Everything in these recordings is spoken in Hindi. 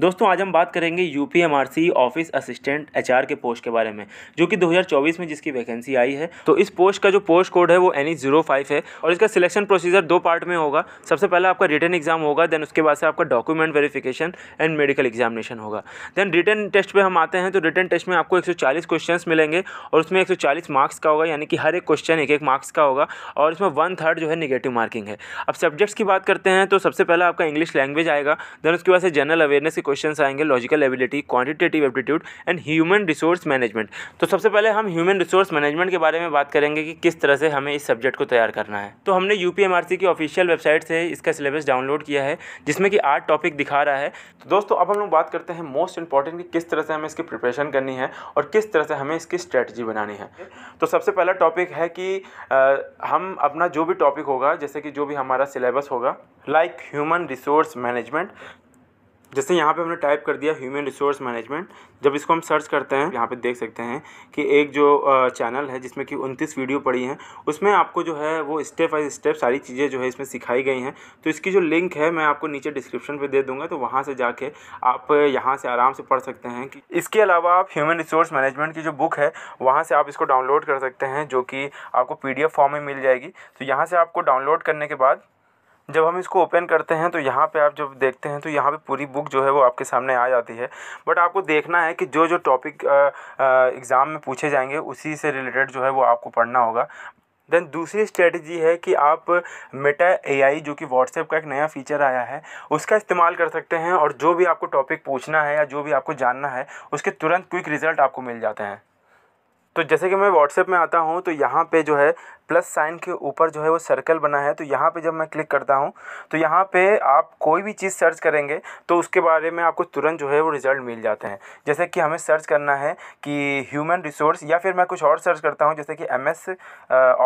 दोस्तों आज हम बात करेंगे यूपीएमआरसी ऑफिस असिस्टेंट एचआर के पोस्ट के बारे में जो कि 2024 में जिसकी वैकेंसी आई है तो इस पोस्ट का जो पोस्ट कोड है वो एन जीरो फाइव है और इसका सिलेक्शन प्रोसीजर दो पार्ट में होगा सबसे पहला आपका रिटर्न एग्जाम होगा देन उसके बाद से आपका document verification and medical examination होगा देन रिटर्न टेस्ट पर हम आते हैं तो रिटर्न टेस्ट में आपको एक क्वेश्चंस मिलेंगे और उसमें एक मार्क्स का होगा यानी कि हर एक क्वेश्चन एक एक मार्क्स का होगा और इसमें वन थर्ड जो है निगेटिव मार्किंग है अब सब्जेक्ट्स की बात करते हैं तो सबसे पहले आपका इंग्लिश लैंग्वेज आएगा देन उसके बाद से जनरल अवेयर अवेयरनेस के क्वेश्चन आएंगे logical ability quantitative aptitude and human resource management तो सबसे पहले हम ह्यूमन रिसोर्स मैनेजमेंट के बारे में बात करेंगे कि किस तरह से हमें इस सब्जेक्ट को तैयार करना है तो हमने यू की ऑफिशियल वेबसाइट से इसका सिलेबस डाउनलोड किया है जिसमें कि आठ टॉपिक दिखा रहा है तो दोस्तों अब हम लोग बात करते हैं मोस्ट इंपॉर्टेंट कि किस तरह से हमें इसकी प्रिपरेशन करनी है और किस तरह से हमें इसकी स्ट्रैटेजी बनानी है तो सबसे पहला टॉपिक है कि आ, हम अपना जो भी टॉपिक होगा जैसे कि जो भी हमारा सिलेबस होगा लाइक ह्यूमन रिसोर्स मैनेजमेंट जैसे यहाँ पे हमने टाइप कर दिया ह्यूमन रिसोर्स मैनेजमेंट जब इसको हम सर्च करते हैं यहाँ पे देख सकते हैं कि एक जो चैनल है जिसमें कि उनतीस वीडियो पड़ी हैं उसमें आपको जो है वो स्टेप बाई स्टेप सारी चीज़ें जो है इसमें सिखाई गई हैं तो इसकी जो लिंक है मैं आपको नीचे डिस्क्रिप्शन पे दे दूँगा तो वहाँ से जाके आप यहाँ से आराम से पढ़ सकते हैं कि इसके अलावा आप ह्यूमन रिसोर्स मैनेजमेंट की जो बुक है वहाँ से आप इसको डाउनलोड कर सकते हैं जो कि आपको पी फॉर्म में मिल जाएगी तो यहाँ से आपको डाउनलोड करने के बाद जब हम इसको ओपन करते हैं तो यहाँ पे आप जब देखते हैं तो यहाँ पे पूरी बुक जो है वो आपके सामने आ जाती है बट आपको देखना है कि जो जो टॉपिक एग्ज़ाम में पूछे जाएंगे उसी से रिलेटेड जो है वो आपको पढ़ना होगा देन दूसरी स्ट्रेटजी है कि आप मेटा एआई जो कि व्हाट्सएप का एक नया फीचर आया है उसका इस्तेमाल कर सकते हैं और जो भी आपको टॉपिक पूछना है या जो भी आपको जानना है उसके तुरंत क्विक रिज़ल्ट आपको मिल जाते हैं तो जैसे कि मैं व्हाट्सएप में आता हूँ तो यहाँ पे जो है प्लस साइन के ऊपर जो है वो सर्कल बना है तो यहाँ पे जब मैं क्लिक करता हूँ तो यहाँ पे आप कोई भी चीज़ सर्च करेंगे तो उसके बारे में आपको तुरंत जो है वो रिज़ल्ट मिल जाते हैं जैसे कि हमें सर्च करना है कि ह्यूमन रिसोर्स या फिर मैं कुछ और सर्च करता हूँ जैसे कि एम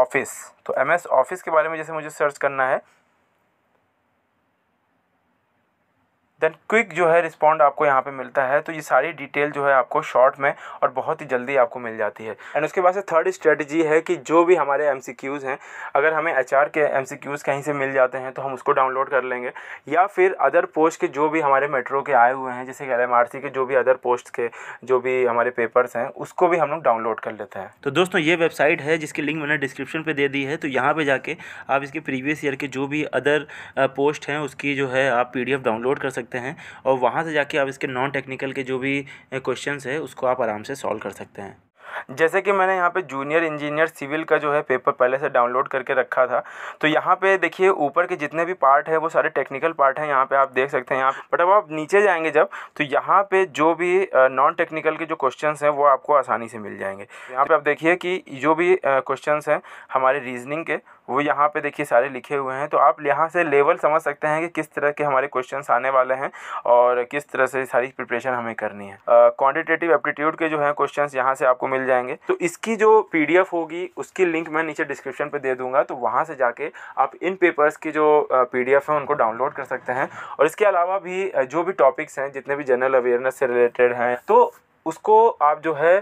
ऑफिस तो एम ऑफिस के बारे में जैसे मुझे सर्च करना है देन क्विक जो है रिस्पॉन्ड आपको यहाँ पे मिलता है तो ये सारी डिटेल जो है आपको शॉर्ट में और बहुत ही जल्दी आपको मिल जाती है एंड उसके बाद से थर्ड स्ट्रेटजी है कि जो भी हमारे एम हैं अगर हमें एच के एम कहीं से मिल जाते हैं तो हम उसको डाउनलोड कर लेंगे या फिर अदर पोस्ट के जो भी हमारे मेट्रो के आए हुए हैं जैसे कि एल के जो भी अदर पोस्ट के जो भी हमारे पेपर्स हैं उसको भी हम लोग डाउनलोड कर लेते हैं तो दोस्तों ये वेबसाइट है जिसकी लिंक मैंने डिस्क्रिप्शन पर दे दी है तो यहाँ पर जाके आप इसके प्रीवियस ईयर के जो भी अदर पोस्ट हैं उसकी जो है आप पी डाउनलोड कर सकते सकते हैं और वहाँ से जाके आप इसके नॉन टेक्निकल के जो भी क्वेश्चन है उसको आप आराम से सॉल्व कर सकते हैं जैसे कि मैंने यहाँ पे जूनियर इंजीनियर सिविल का जो है पेपर पहले से डाउनलोड करके रखा था तो यहाँ पे देखिए ऊपर के जितने भी पार्ट है वो सारे टेक्निकल पार्ट हैं यहाँ पे आप देख सकते हैं यहाँ बट अब आप नीचे जाएंगे जब तो यहाँ पे जो भी नॉन टेक्निकल के जो क्वेश्चन हैं वो आपको आसानी से मिल जाएंगे यहाँ पर आप देखिए कि जो भी क्वेश्चन हैं हमारे रीजनिंग के वो यहाँ पे देखिए सारे लिखे हुए हैं तो आप यहाँ से लेवल समझ सकते हैं कि किस तरह के हमारे क्वेश्चंस आने वाले हैं और किस तरह से सारी प्रिपरेशन हमें करनी है क्वांटिटेटिव एप्टीट्यूड के जो हैं क्वेश्चंस यहाँ से आपको मिल जाएंगे तो इसकी जो पीडीएफ होगी उसकी लिंक मैं नीचे डिस्क्रिप्शन पर दे दूँगा तो वहाँ से जाके आप इन पेपर्स की जो पी डी है उनको डाउनलोड कर सकते हैं और इसके अलावा भी जो भी टॉपिक्स हैं जितने भी जनरल अवेयरनेस से रिलेटेड हैं तो उसको आप जो है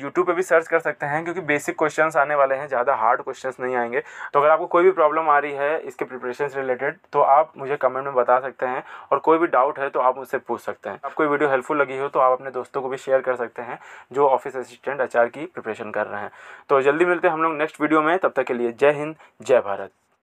यूट्यूब पे भी सर्च कर सकते हैं क्योंकि बेसिक क्वेश्चंस आने वाले हैं ज़्यादा हार्ड क्वेश्चंस नहीं आएंगे तो अगर आपको कोई भी प्रॉब्लम आ रही है इसके प्रिपरेशन से रिलेटेड तो आप मुझे कमेंट में बता सकते हैं और कोई भी डाउट है तो आप मुझसे पूछ सकते हैं आपको वीडियो हेल्पफुल लगी हो तो आप अपने दोस्तों को भी शेयर कर सकते हैं जो ऑफिस असिस्टेंट एच की प्रिपरेशन कर रहे हैं तो जल्दी मिलते हैं हम लोग नेक्स्ट वीडियो में तब तक के लिए जय हिंद जय भारत